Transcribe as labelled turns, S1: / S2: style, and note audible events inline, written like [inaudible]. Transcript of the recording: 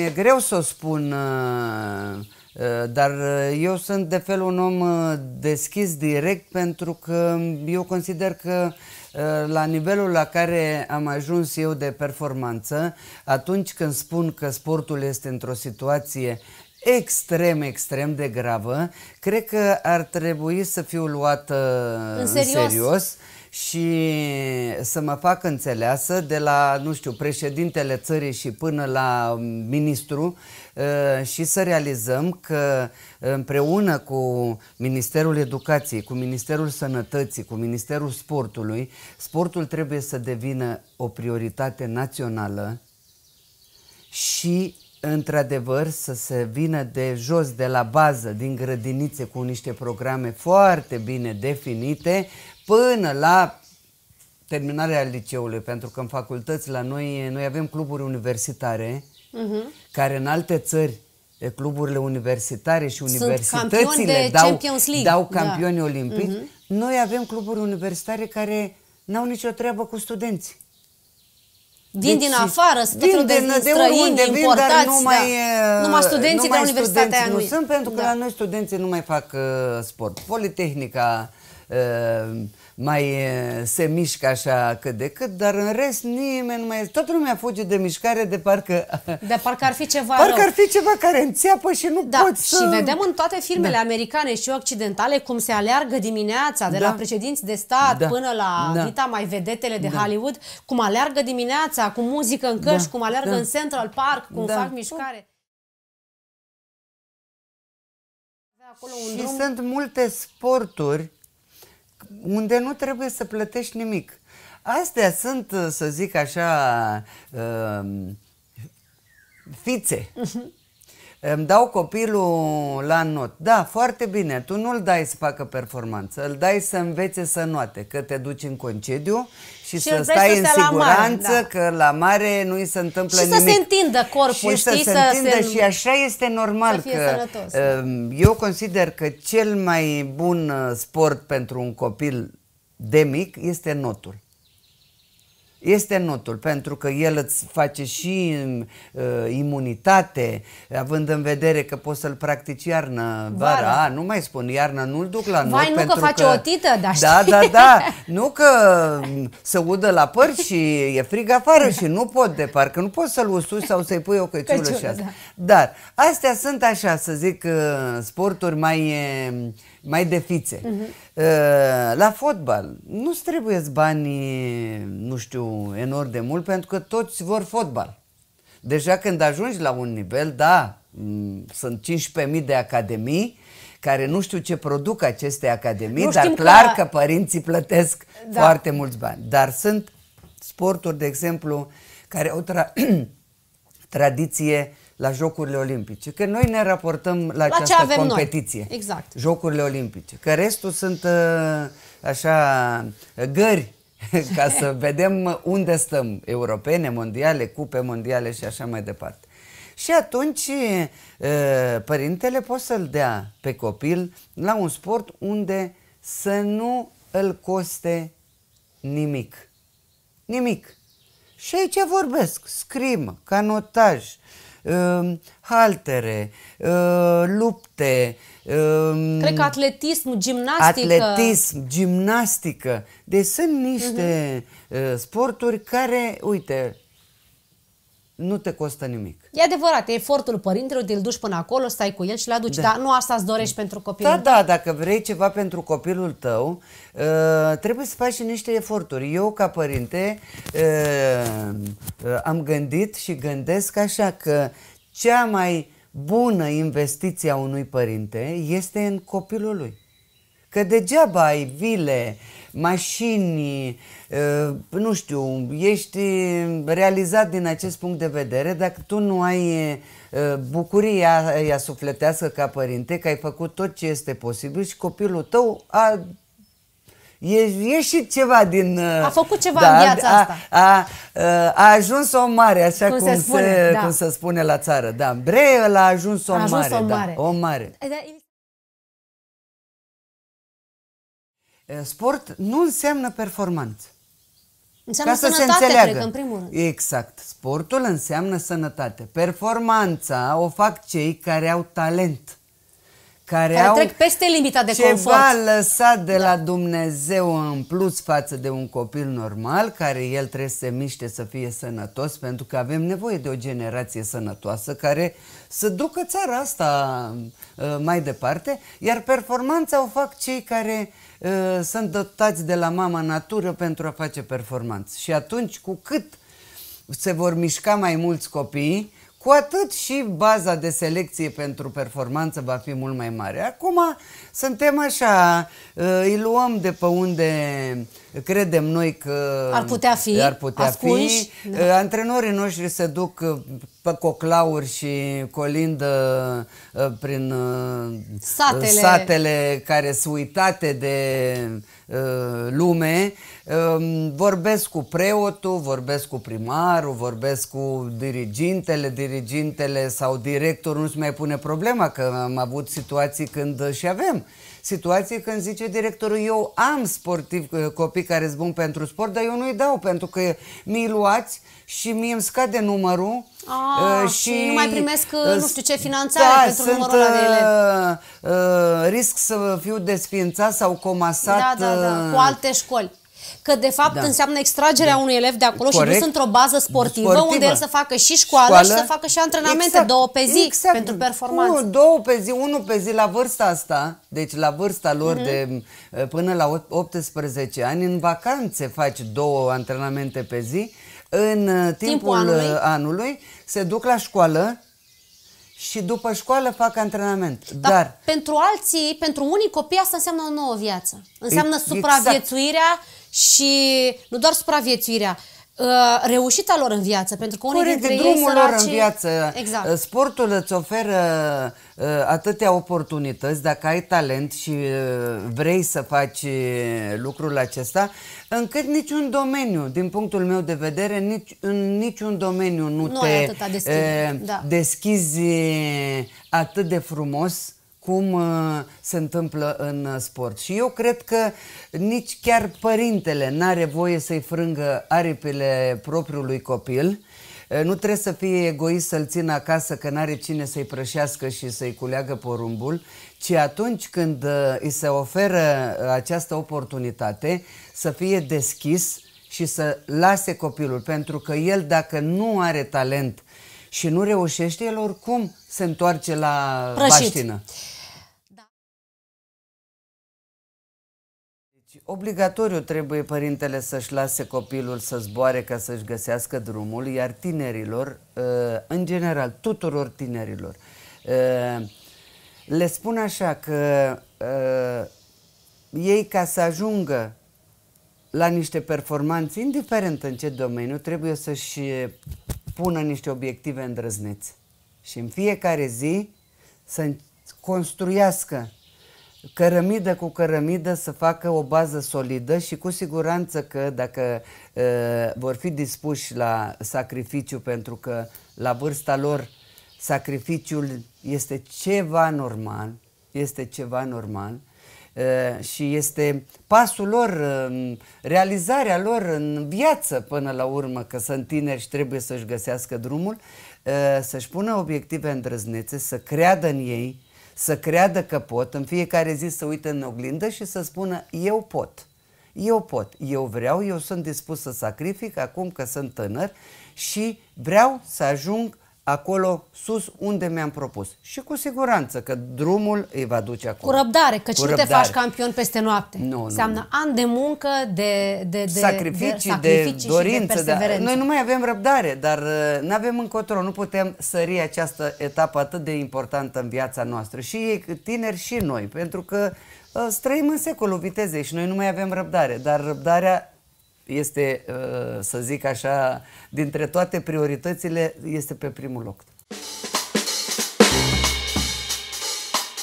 S1: mi-e greu să o spun, uh, uh, dar eu sunt de fel un om uh, deschis direct pentru că eu consider că la nivelul la care am ajuns eu de performanță, atunci când spun că sportul este într-o situație extrem, extrem de gravă, cred că ar trebui să fiu luată în serios, în serios și să mă fac înțeleasă de la, nu știu, președintele țării și până la ministru ă, și să realizăm că împreună cu Ministerul Educației, cu Ministerul Sănătății, cu Ministerul Sportului, sportul trebuie să devină o prioritate națională și într-adevăr să se vină de jos, de la bază, din grădinițe cu niște programe foarte bine definite până la terminarea liceului, pentru că în facultăți la noi, noi avem cluburi universitare uh-huh. care în alte țări cluburile universitare și Sunt universitățile dau, dau da. campioni da. olimpici. Uh-huh. Noi avem cluburi universitare care n-au nicio treabă cu studenți. Vin deci, din afară, se din, de, din de străini, unde vin, dar numai, da. numai studenții numai de Universitatea aia nu, nu sunt, pentru că da. la noi studenții nu mai fac uh, sport. Politehnica, uh, mai se mișcă așa cât de cât, dar în rest nimeni nu mai... Toată lumea fuge de mișcare de parcă... De parcă ar fi ceva Parcă rău. ar fi ceva care înțeapă și nu da, poți să... Și vedem
S2: în toate filmele da. americane și occidentale cum se aleargă dimineața de da. la președinți de stat da. până la da. vita mai vedetele de da. Hollywood, cum aleargă dimineața cu muzică în căști, da. cum aleargă da. în Central Park, cum da. fac mișcare.
S1: Acolo un și drum... sunt multe sporturi unde nu trebuie să plătești nimic. Astea sunt, să zic așa, uh, fițe. Uh-huh îmi dau copilul la not. Da, foarte bine, tu nu-l dai să facă performanță, îl dai să învețe să note, că te duci în concediu și, și să stai în siguranță, la mare, da. că la mare nu-i se întâmplă și nimic. Și să se
S2: întindă corpul, și știi? să se întindă se... și
S1: așa este normal. Să fie că, sănătos. Uh, eu consider că cel mai bun uh, sport pentru un copil de mic este notul este notul, pentru că el îți face și uh, imunitate, având în vedere că poți să-l practici iarnă, vara, vara. A, nu mai spun, iarnă nu-l duc la not. Vai, nu pentru că face că, o
S2: tită, dar Da, da, da,
S1: [laughs] nu că se udă la păr și e frig afară și nu pot de parcă, nu poți să-l usuci sau să-i pui o căciulă, căciulă și asta. Da. Dar astea sunt așa, să zic, uh, sporturi mai... Uh, mai de fițe. Uh-huh. Mhm. La fotbal nu trebuie banii, nu știu, enorm de mult, pentru că toți vor fotbal. Deja când ajungi la un nivel, da, sunt 15.000 de academii, care nu știu ce produc aceste academii, dar clar că... că părinții plătesc da. foarte mulți bani. Dar sunt sporturi, de exemplu, care au tra- [clears throat] tradiție la Jocurile Olimpice, că noi ne raportăm la, la această ce competiție. Noi. Exact. Jocurile Olimpice. Că restul sunt uh, așa uh, gări [laughs] ca să [laughs] vedem unde stăm, europene, mondiale, cupe mondiale și așa mai departe. Și atunci uh, părintele poate să-l dea pe copil la un sport unde să nu îl coste nimic. Nimic. Și aici vorbesc, scrimă, canotaj, uh, Ehm, haltere, ehm, lupte. Ehm, Cred că
S2: atletism, gimnastică. Atletism,
S1: gimnastică. Deci sunt niște uh-huh. sporturi care, uite, nu te costă nimic.
S2: E adevărat, e efortul părintelui, de-l duci până acolo, stai cu el și-l aduci, da. dar nu asta îți dorești pentru copilul Da, tău.
S1: da, dacă vrei ceva pentru copilul tău, ă, trebuie să faci și niște eforturi. Eu, ca părinte, ă, ă, am gândit și gândesc așa că cea mai bună investiție a unui părinte este în copilul lui. Că degeaba ai vile, uh, mașini, nu știu, ești realizat din acest punct de vedere, dacă tu nu ai bucuria ea sufletească ca părinte, că ai făcut tot ce este posibil și copilul tău a E, e ceva din... A făcut ceva da, în viața a, asta. A, a, a ajuns o mare, așa cum, cum, se, spune, se, da. cum se spune la țară. Da, bre, el a ajuns o a ajuns mare. O da, mare. Da. O mare. sport nu înseamnă performanță. Înseamnă Ca să sănătate, se înțeleagă. cred, în primul rând. Exact. Sportul înseamnă sănătate. Performanța o fac cei care au talent care, care au trec peste
S2: limita de ceva confort.
S1: lăsat de da. la Dumnezeu în plus față de un copil normal, care el trebuie să se miște să fie sănătos, pentru că avem nevoie de o generație sănătoasă care să ducă țara asta uh, mai departe, iar performanța o fac cei care uh, sunt dotați de la mama natură pentru a face performanță. Și atunci, cu cât se vor mișca mai mulți copii, cu atât și baza de selecție pentru performanță va fi mult mai mare. Acum suntem așa, îi luăm de pe unde credem noi că ar putea fi, ar putea ascunși, fi. Da. da. Antrenorii noștri se duc uh, pe coclauri și colindă uh, prin uh, satele, satele care sunt uitate de lume, um, vorbesc cu preotul, vorbesc cu primarul, vorbesc cu dirigintele, dirigintele sau directorul nu se mai pune problema că am avut situații când și avem situație când zice directorul, eu am sportivi uh, copii care sunt buni pentru sport, dar eu nu-i dau pentru că mi-i luați și mie îmi scade numărul
S2: A, ah, uh, și, și nu mai primesc uh, nu știu ce finanțare da, pentru sunt, numărul ăla de ele.
S1: Uh, uh risc să fiu desfințat sau comasat da, da, da, cu uh, alte
S2: școli că de fapt da. înseamnă extragerea da. unui elev de acolo Corect. și dus într-o bază deci, sportivă, sportivă unde el să facă și școală, școală. și să facă și antrenamente, exact. două pe zi exact. pentru performanță.
S1: Unu, două pe zi, unul pe zi la vârsta asta, deci la vârsta lor mm-hmm. de eh, până la 18 ani, în vacanțe faci două antrenamente pe zi, în eh, timpul, timpul eh, anului. anului se duc la școală, și după școală fac antrenament. Dar, Dar
S2: pentru alții, pentru unii copii asta înseamnă o nouă viață. Înseamnă exact. supraviețuirea exact. și nu doar supraviețuirea, Uh, reușita lor în viață, pentru că unii Corect, dintre drumul ei lor în viață.
S1: Exact. Uh, sportul îți oferă uh, atâtea oportunități dacă ai talent și vrei să faci lucrul acesta, încât niciun domeniu, din punctul meu de vedere, nici, în niciun domeniu nu, nu te deschizi, e, da. deschizi atât de frumos cum uh, se întâmplă în uh, sport. Și eu cred că nici chiar părintele n-are voie să-i frângă aripile propriului copil. Uh, nu trebuie să fie egoist să-l țină acasă că n-are cine să-i prășească și să-i culeagă porumbul, ci atunci când îi se oferă această oportunitate să fie deschis și să lase copilul, pentru că el dacă nu are talent uh, și nu reușește, el oricum se întoarce la Prășit. baștină. Da. Deci, obligatoriu trebuie părintele să-și lase copilul să zboare ca să-și găsească drumul, iar tinerilor, uh, în general, tuturor tinerilor, uh, le spun așa că uh, ei ca să ajungă la niște performanțe, indiferent în ce domeniu, trebuie să-și pună niște obiective îndrăznețe și în fiecare zi să construiască cărămidă cu cărămidă să facă o bază solidă și cu siguranță că dacă uh, vor fi dispuși la sacrificiu pentru că la vârsta lor sacrificiul este ceva normal, este ceva normal, Eh, și este pasul lor, eh, realizarea lor în viață până la urmă, că sunt tineri și trebuie să-și găsească drumul, eh, să-și pună obiective îndrăznețe, să creadă în ei, să creadă că pot, în fiecare zi să uită în oglindă și să spună eu pot. Eu pot, eu vreau, eu sunt dispus să sacrific acum că sunt tânăr și vreau să ajung acolo sus unde mi-am propus. Și cu siguranță că drumul îi va duce acolo.
S2: Cu răbdare, că cu nu răbdare. te faci campion peste noapte. Nu, Înseamnă nu. ani de muncă, de, de, de sacrificii, de, sacrificii de dorință. Și de de, noi nu
S1: mai avem răbdare, dar uh, nu avem încotro, nu putem sări această etapă atât de importantă în viața noastră. Și ei tineri și noi, pentru că uh, străim în secolul vitezei și noi nu mai avem răbdare, dar răbdarea este, uh, să zic așa, dintre toate prioritățile, este pe primul loc.